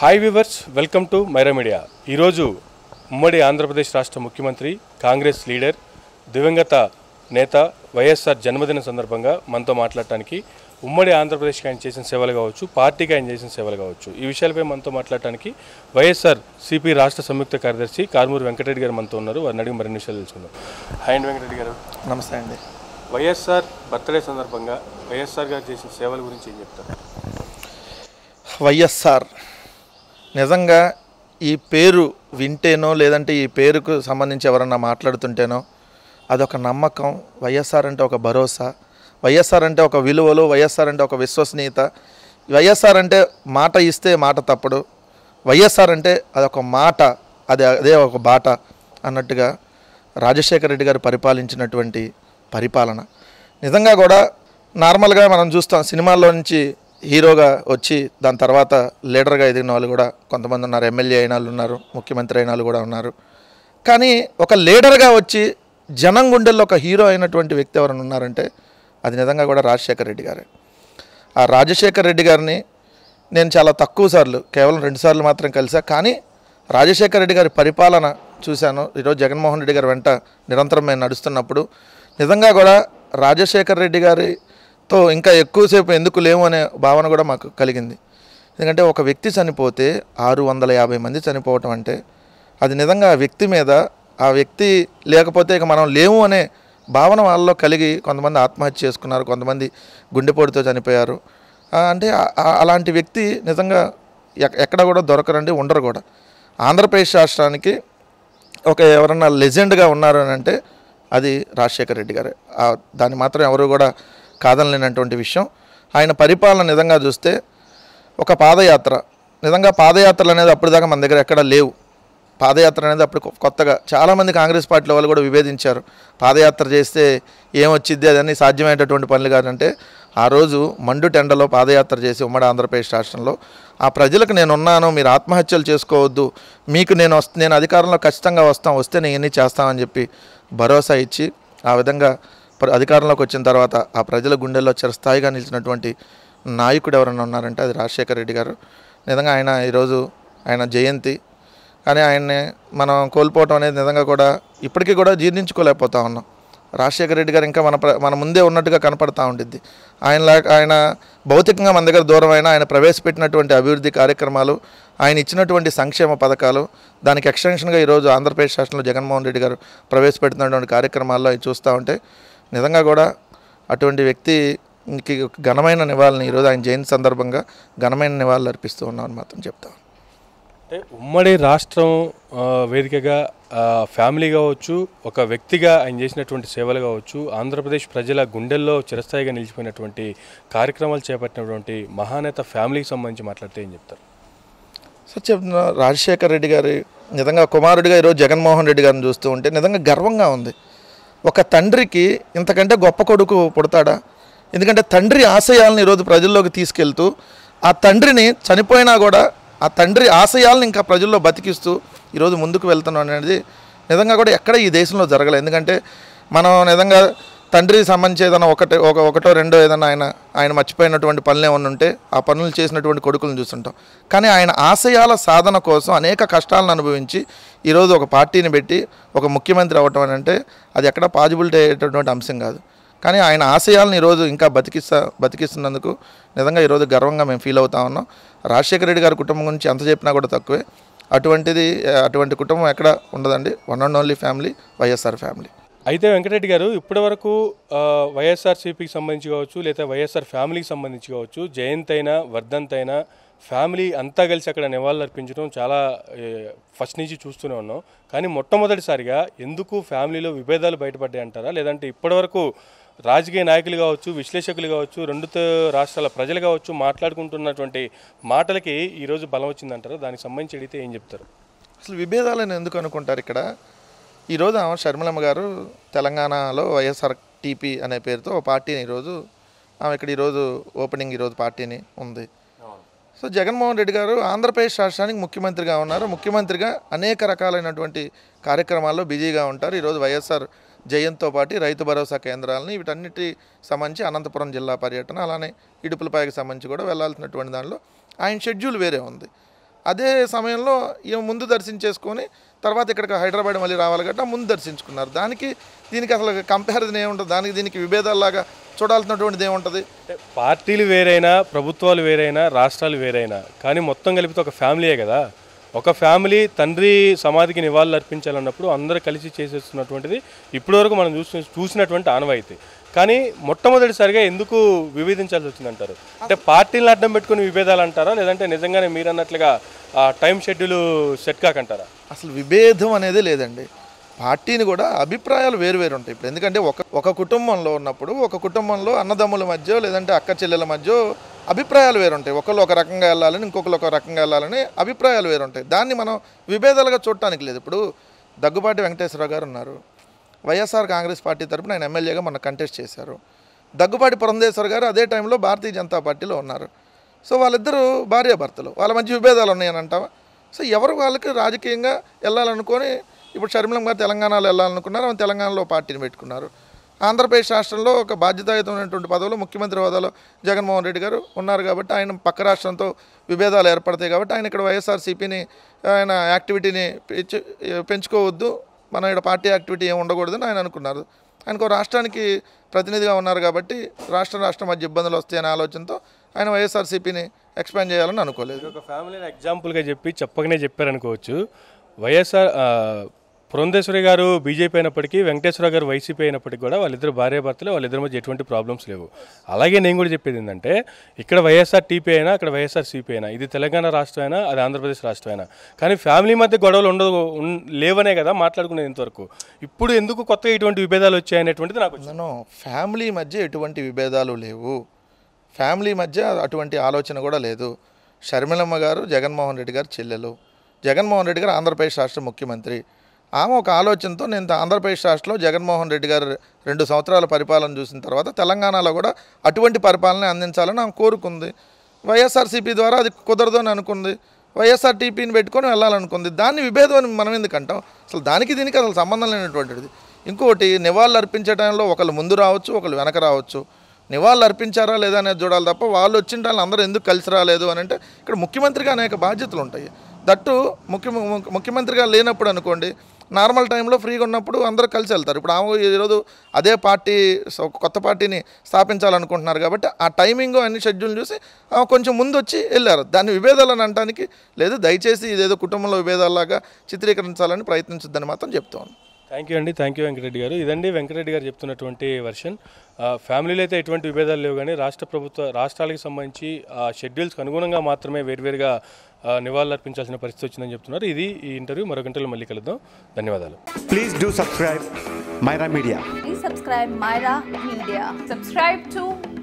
hi viewers welcome to Myra Media ఈరోజు ఉమ్మడి ఆంధ్రప్రదేశ్ రాష్ట్ర ముఖ్యమంత్రి కాంగ్రెస్ లీడర్ దివంగత నేత వైఎస్ఆర్ జన్మదిన సందర్భంగా మనతో మాట్లాడటానికి ఉమ్మడి ఆంధ్రప్రదేశ్కి ఆయన చేసిన సేవలు కావచ్చు పార్టీకి ఆయన చేసిన సేవలు కావచ్చు ఈ విషయాలపై మనతో మాట్లాడటానికి వైఎస్ఆర్ సిపి రాష్ట్ర సంయుక్త కార్యదర్శి కార్మూరు వెంకటరెడ్డి గారు మనతో ఉన్నారు వారిని అడిగి మరిన్ని విషయాలు తెలుసుకుందాం హాయ్ అండి వెంకటరెడ్డి గారు నమస్తే అండి వైఎస్ఆర్ బర్త్డే సందర్భంగా వైఎస్ఆర్ గారు చేసిన సేవల గురించి ఏం చెప్తారు వైఎస్ఆర్ నిజంగా ఈ పేరు వింటేనో లేదంటే ఈ పేరుకు సంబంధించి ఎవరన్నా మాట్లాడుతుంటేనో అదొక నమ్మకం వైఎస్ఆర్ అంటే ఒక భరోసా వైఎస్ఆర్ అంటే ఒక విలువలు వైఎస్ఆర్ అంటే ఒక విశ్వసనీయత వైఎస్ఆర్ అంటే మాట ఇస్తే మాట తప్పడు వైఎస్ఆర్ అంటే అదొక మాట అది అదే ఒక బాట అన్నట్టుగా రాజశేఖర రెడ్డి గారు పరిపాలించినటువంటి పరిపాలన నిజంగా కూడా నార్మల్గా మనం చూస్తాం సినిమాల్లో నుంచి హీరోగా వచ్చి దాని తర్వాత లీడర్గా ఎదిగిన వాళ్ళు కూడా కొంతమంది ఉన్నారు ఎమ్మెల్యే అయిన వాళ్ళు ఉన్నారు ముఖ్యమంత్రి అయిన వాళ్ళు కూడా ఉన్నారు కానీ ఒక లీడర్గా వచ్చి జనం గుండెల్లో ఒక హీరో అయినటువంటి వ్యక్తి ఎవరైనా ఉన్నారంటే అది నిజంగా కూడా రాజశేఖర రెడ్డి గారే ఆ రాజశేఖర రెడ్డి గారిని నేను చాలా తక్కువ సార్లు కేవలం రెండు సార్లు మాత్రం కలిసా కానీ రాజశేఖర రెడ్డి గారి పరిపాలన చూశాను ఈరోజు జగన్మోహన్ రెడ్డి గారి వెంట నిరంతరం నేను నడుస్తున్నప్పుడు నిజంగా కూడా రాజశేఖర రెడ్డి గారి తో ఇంకా ఎక్కువసేపు ఎందుకు లేవు అనే భావన కూడా మాకు కలిగింది ఎందుకంటే ఒక వ్యక్తి చనిపోతే ఆరు వందల యాభై మంది చనిపోవటం అంటే అది నిజంగా ఆ వ్యక్తి మీద ఆ వ్యక్తి లేకపోతే ఇక మనం లేము అనే భావన వాళ్ళలో కలిగి కొంతమంది ఆత్మహత్య చేసుకున్నారు కొంతమంది గుండెపోటుతో చనిపోయారు అంటే అలాంటి వ్యక్తి నిజంగా ఎక్కడ కూడా దొరకరండి ఉండరు కూడా ఆంధ్రప్రదేశ్ రాష్ట్రానికి ఒక ఎవరన్నా లెజెండ్గా ఉన్నారు అని అంటే అది రాజశేఖర రెడ్డి గారే దాన్ని మాత్రం ఎవరు కూడా కాదనలేనటువంటి విషయం ఆయన పరిపాలన నిజంగా చూస్తే ఒక పాదయాత్ర నిజంగా పాదయాత్రలు అనేది అప్పటిదాకా మన దగ్గర ఎక్కడ లేవు పాదయాత్ర అనేది అప్పుడు కొత్తగా చాలామంది కాంగ్రెస్ పార్టీల వాళ్ళు కూడా విభేదించారు పాదయాత్ర చేస్తే ఏమొచ్చిద్ది అదన్నీ సాధ్యమయ్యేటటువంటి పనులు కాదంటే ఆ రోజు మండు టెండలో పాదయాత్ర చేసి ఉమ్మడి ఆంధ్రప్రదేశ్ రాష్ట్రంలో ఆ ప్రజలకు నేనున్నాను మీరు ఆత్మహత్యలు చేసుకోవద్దు మీకు నేను వస్త నేను అధికారంలో ఖచ్చితంగా వస్తాం వస్తే నేను ఇన్ని చేస్తామని చెప్పి భరోసా ఇచ్చి ఆ విధంగా అధికారంలోకి వచ్చిన తర్వాత ఆ ప్రజల గుండెల్లో చిరస్థాయిగా నిలిచినటువంటి నాయకుడు ఎవరైనా ఉన్నారంటే అది రాజశేఖర రెడ్డి గారు నిజంగా ఆయన ఈరోజు ఆయన జయంతి కానీ ఆయన్ని మనం కోల్పోవటం అనేది నిజంగా కూడా ఇప్పటికీ కూడా జీర్ణించుకోలేకపోతా ఉన్నాం రాజశేఖర రెడ్డి గారు ఇంకా మన మన ముందే ఉన్నట్టుగా కనపడతా ఉండిద్ది ఆయనలా ఆయన భౌతికంగా మన దగ్గర దూరం అయినా ఆయన ప్రవేశపెట్టినటువంటి అభివృద్ధి కార్యక్రమాలు ఆయన ఇచ్చినటువంటి సంక్షేమ పథకాలు దానికి ఎక్స్టెన్షన్గా ఈరోజు ఆంధ్రప్రదేశ్ రాష్ట్రంలో జగన్మోహన్ రెడ్డి గారు ప్రవేశపెడుతున్నటువంటి కార్యక్రమాల్లో చూస్తూ ఉంటే నిజంగా కూడా అటువంటి వ్యక్తికి ఘనమైన నివాళిని ఈరోజు ఆయన జయంతి సందర్భంగా ఘనమైన నివాళులు అర్పిస్తూ ఉన్నామని మాత్రం చెప్తా అంటే ఉమ్మడి రాష్ట్రం వేదికగా ఫ్యామిలీ కావచ్చు ఒక వ్యక్తిగా ఆయన చేసినటువంటి సేవలు కావచ్చు ఆంధ్రప్రదేశ్ ప్రజల గుండెల్లో చిరస్థాయిగా నిలిచిపోయినటువంటి కార్యక్రమాలు చేపట్టినటువంటి మహానేత ఫ్యామిలీకి సంబంధించి మాట్లాడితే ఏం చెప్తారు చెప్తున్నా రాజశేఖర్ రెడ్డి గారి నిజంగా కుమారుడిగా ఈరోజు జగన్మోహన్ రెడ్డి గారిని చూస్తూ ఉంటే నిజంగా గర్వంగా ఉంది ఒక తండ్రికి ఇంతకంటే గొప్ప కొడుకు పుడతాడా ఎందుకంటే తండ్రి ఆశయాలను ఈరోజు ప్రజల్లోకి తీసుకెళ్తూ ఆ తండ్రిని చనిపోయినా కూడా ఆ తండ్రి ఆశయాలను ఇంకా ప్రజల్లో బతికిస్తూ ఈరోజు ముందుకు వెళ్తున్నాం అనేది నిజంగా కూడా ఎక్కడ ఈ దేశంలో జరగలేదు ఎందుకంటే మనం నిజంగా తండ్రికి సంబంధించి ఏదైనా ఒకటి ఒక ఒకటో రెండో ఏదైనా ఆయన ఆయన మర్చిపోయినటువంటి పనులు ఏమైనా ఉంటే ఆ పనులు చేసినటువంటి కొడుకులను చూస్తుంటాం కానీ ఆయన ఆశయాల సాధన కోసం అనేక కష్టాలను అనుభవించి ఈరోజు ఒక పార్టీని పెట్టి ఒక ముఖ్యమంత్రి అవ్వటం అని అంటే అది ఎక్కడ పాజిబిలిటీ అయ్యేటటువంటి అంశం కాదు కానీ ఆయన ఆశయాలను ఈరోజు ఇంకా బతికిస్తా బతికిస్తున్నందుకు నిజంగా ఈరోజు గర్వంగా మేము ఫీల్ అవుతా ఉన్నాం రాజశేఖర రెడ్డి గారి కుటుంబం గురించి ఎంత చెప్పినా కూడా తక్కువే అటువంటిది అటువంటి కుటుంబం ఎక్కడ ఉండదండి one and only family YSR family అయితే వెంకటరెడ్డి గారు ఇప్పటి వరకు వైఎస్ఆర్సీపీకి సంబంధించి కావచ్చు లేదా వైఎస్ఆర్ ఫ్యామిలీకి సంబంధించి కావచ్చు జయంత్ అయినా వర్ధంత్ అయినా ఫ్యామిలీ అంతా కలిసి అక్కడ నివాళులు అర్పించడం చాలా ఫస్ట్ నుంచి చూస్తూనే ఉన్నాం కానీ మొట్టమొదటిసారిగా ఎందుకు ఫ్యామిలీలో విభేదాలు బయటపడ్డాయి అంటారా లేదంటే ఇప్పటివరకు రాజకీయ నాయకులు కావచ్చు విశ్లేషకులు కావచ్చు రెండు రాష్ట్రాల ప్రజలు కావచ్చు మాట్లాడుకుంటున్నటువంటి మాటలకి ఈరోజు బలం వచ్చిందంటారు దానికి సంబంధించి అడిగితే ఏం చెప్తారు అసలు విభేదాలను ఎందుకు అనుకుంటారు ఇక్కడ ఈరోజు ఆమె షర్మిలమ్మ గారు తెలంగాణలో వైఎస్ఆర్ టీపీ అనే పేరుతో ఓ పార్టీని ఈరోజు ఆమె ఇక్కడ ఈరోజు ఓపెనింగ్ ఈరోజు పార్టీని ఉంది సో జగన్మోహన్ రెడ్డి గారు ఆంధ్రప్రదేశ్ రాష్ట్రానికి ముఖ్యమంత్రిగా ఉన్నారు ముఖ్యమంత్రిగా అనేక రకాలైనటువంటి కార్యక్రమాల్లో బిజీగా ఉంటారు ఈరోజు వైఎస్ఆర్ జయంతో పాటు రైతు భరోసా కేంద్రాలని వీటన్నిటి సంబంధించి అనంతపురం జిల్లా పర్యటన అలానే ఇడుపులపాయకి సంబంధించి కూడా వెళ్లాల్సినటువంటి దానిలో ఆయన షెడ్యూల్ వేరే ఉంది అదే సమయంలో ఈమె ముందు దర్శించేసుకొని తర్వాత ఇక్కడికి హైదరాబాద్ మళ్ళీ రావాలి కాబట్టి ముందు దర్శించుకున్నారు దానికి దీనికి అసలు కంపారిజన్ ఏముంటుంది దానికి దీనికి విభేదాల్లాగా చూడాల్సినటువంటిది ఏముంటుంది పార్టీలు వేరైనా ప్రభుత్వాలు వేరైనా రాష్ట్రాలు వేరైనా కానీ మొత్తం కలిపితే ఒక ఫ్యామిలీయే కదా ఒక ఫ్యామిలీ తండ్రి సమాధికి నివాళులు అర్పించాలన్నప్పుడు అందరూ కలిసి చేసేస్తున్నటువంటిది ఇప్పటివరకు మనం చూసిన చూసినటువంటి ఆనవాయితీ కానీ మొట్టమొదటిసారిగా ఎందుకు విభేదించాల్సి వచ్చిందంటారు అంటే పార్టీలను అడ్డం పెట్టుకుని విభేదాలు అంటారా లేదంటే నిజంగానే మీరు అన్నట్లుగా టైం షెడ్యూల్ సెట్ కాకంటారా అసలు విభేదం అనేది లేదండి పార్టీని కూడా అభిప్రాయాలు వేరువేరు ఉంటాయి ఇప్పుడు ఎందుకంటే ఒక ఒక కుటుంబంలో ఉన్నప్పుడు ఒక కుటుంబంలో అన్నదమ్ముల మధ్య లేదంటే అక్క చెల్లెల మధ్య అభిప్రాయాలు వేరుంటాయి ఒకళ్ళు ఒక రకంగా వెళ్ళాలని ఇంకొకరు ఒక రకంగా వెళ్ళాలని అభిప్రాయాలు వేరుంటాయి దాన్ని మనం విభేదాలుగా చూడటానికి లేదు ఇప్పుడు దగ్గుబాటి వెంకటేశ్వరరావు గారు ఉన్నారు వైఎస్ఆర్ కాంగ్రెస్ పార్టీ తరఫున ఆయన ఎమ్మెల్యేగా మొన్న కంటెస్ట్ చేశారు దగ్గుబాటి పురంధేశ్వర్ గారు అదే టైంలో భారతీయ జనతా పార్టీలో ఉన్నారు సో వాళ్ళిద్దరూ భార్యాభర్తలు వాళ్ళ మధ్య విభేదాలు ఉన్నాయని అంటావా సో ఎవరు వాళ్ళకి రాజకీయంగా వెళ్ళాలనుకొని ఇప్పుడు షర్మిలం గారు తెలంగాణలో వెళ్ళాలనుకున్నారు ఆమె తెలంగాణలో పార్టీని పెట్టుకున్నారు ఆంధ్రప్రదేశ్ రాష్ట్రంలో ఒక బాధ్యతాయుతమైనటువంటి పదవిలో ముఖ్యమంత్రి హోదాలో జగన్మోహన్ రెడ్డి గారు ఉన్నారు కాబట్టి ఆయన పక్క రాష్ట్రంతో విభేదాలు ఏర్పడతాయి కాబట్టి ఆయన ఇక్కడ వైఎస్ఆర్సీపీని ఆయన యాక్టివిటీని పెంచుకోవద్దు మన ఇక్కడ పార్టీ యాక్టివిటీ ఏమి ఉండకూడదని ఆయన అనుకున్నారు ఆయనకు రాష్ట్రానికి ప్రతినిధిగా ఉన్నారు కాబట్టి రాష్ట్రం రాష్ట్రం మధ్య ఇబ్బందులు వస్తాయనే ఆలోచనతో ఆయన వైఎస్ఆర్సీపీని ఎక్స్పాండ్ చేయాలని అనుకోలేదు ఒక ఫ్యామిలీని ఎగ్జాంపుల్గా చెప్పి చెప్పకనే చెప్పారనుకోవచ్చు వైఎస్ఆర్ పురంధేశ్వరి గారు బీజేపీ అయినప్పటికీ వెంకటేశ్వర గారు వైసీపీ అయినప్పటికీ కూడా వాళ్ళిద్దరు భార్యాభర్తలు వాళ్ళిద్దరి మధ్య ఎటువంటి ప్రాబ్లమ్స్ లేవు అలాగే నేను కూడా చెప్పేది ఏంటంటే ఇక్కడ వైఎస్ఆర్ టీపీ అయినా అక్కడ వైఎస్ఆర్ సిపి అయినా ఇది తెలంగాణ రాష్ట్రం అయినా అది ఆంధ్రప్రదేశ్ రాష్ట్రం అయినా కానీ ఫ్యామిలీ మధ్య గొడవలు ఉండదు లేవనే కదా మాట్లాడుకునేది ఇంతవరకు ఇప్పుడు ఎందుకు కొత్తగా ఇటువంటి విభేదాలు వచ్చాయనేటువంటిది నాకు నేను ఫ్యామిలీ మధ్య ఎటువంటి విభేదాలు లేవు ఫ్యామిలీ మధ్య అటువంటి ఆలోచన కూడా లేదు షర్మిలమ్మ గారు జగన్మోహన్ రెడ్డి గారు చెల్లెలు జగన్మోహన్ రెడ్డి గారు ఆంధ్రప్రదేశ్ రాష్ట్ర ముఖ్యమంత్రి ఆమె ఒక ఆలోచనతో నేను ఆంధ్రప్రదేశ్ రాష్ట్రంలో జగన్మోహన్ రెడ్డి గారు రెండు సంవత్సరాల పరిపాలన చూసిన తర్వాత తెలంగాణలో కూడా అటువంటి పరిపాలన అందించాలని ఆమె కోరుకుంది వైఎస్ఆర్సీపీ ద్వారా అది కుదరదు అని అనుకుంది వైఎస్ఆర్టీపీని పెట్టుకొని వెళ్ళాలనుకుంది దాన్ని విభేదం మనం ఎందుకు అంటాం అసలు దానికి దీనికి అసలు సంబంధం లేనటువంటిది ఇంకోటి నివాళులు అర్పించే టైంలో ఒకళ్ళు ముందు రావచ్చు ఒకళ్ళు వెనక రావచ్చు నివాళులు అర్పించారా లేదా అనేది చూడాలి తప్ప వాళ్ళు వచ్చిన వాళ్ళని అందరూ ఎందుకు కలిసి రాలేదు అని అంటే ఇక్కడ ముఖ్యమంత్రిగా అనేక బాధ్యతలు ఉంటాయి దట్టు ముఖ్య ముఖ్యమంత్రిగా లేనప్పుడు అనుకోండి నార్మల్ టైంలో ఫ్రీగా ఉన్నప్పుడు అందరూ కలిసి వెళ్తారు ఇప్పుడు ఆమె ఈరోజు అదే పార్టీ కొత్త పార్టీని స్థాపించాలనుకుంటున్నారు కాబట్టి ఆ టైమింగ్ అన్ని షెడ్యూల్ చూసి కొంచెం ముందు వచ్చి వెళ్ళారు దాన్ని విభేదాలు అనడానికి లేదు దయచేసి ఇదేదో కుటుంబంలో విభేదాల్లాగా చిత్రీకరించాలని ప్రయత్నించొద్దని మాత్రం చెప్తాను థ్యాంక్ యూ అండి థ్యాంక్ యూ వెంకటరెడ్డి గారు ఇదండి వెంకటరెడ్డి గారు చెప్తున్నటువంటి వెర్షన్ ఫ్యామిలీలో అయితే ఎటువంటి విభేదాలు లేవు కానీ రాష్ట్ర ప్రభుత్వ రాష్ట్రాలకు సంబంధించి షెడ్యూల్స్కి అనుగుణంగా మాత్రమే వేర్వేరుగా నివాళులు అర్పించాల్సిన పరిస్థితి వచ్చిందని చెప్తున్నారు ఇది ఈ ఇంటర్వ్యూ మరో గంటలో మళ్ళీ కలుద్దాం ధన్యవాదాలు please do subscribe Myra Media please subscribe Myra Media subscribe to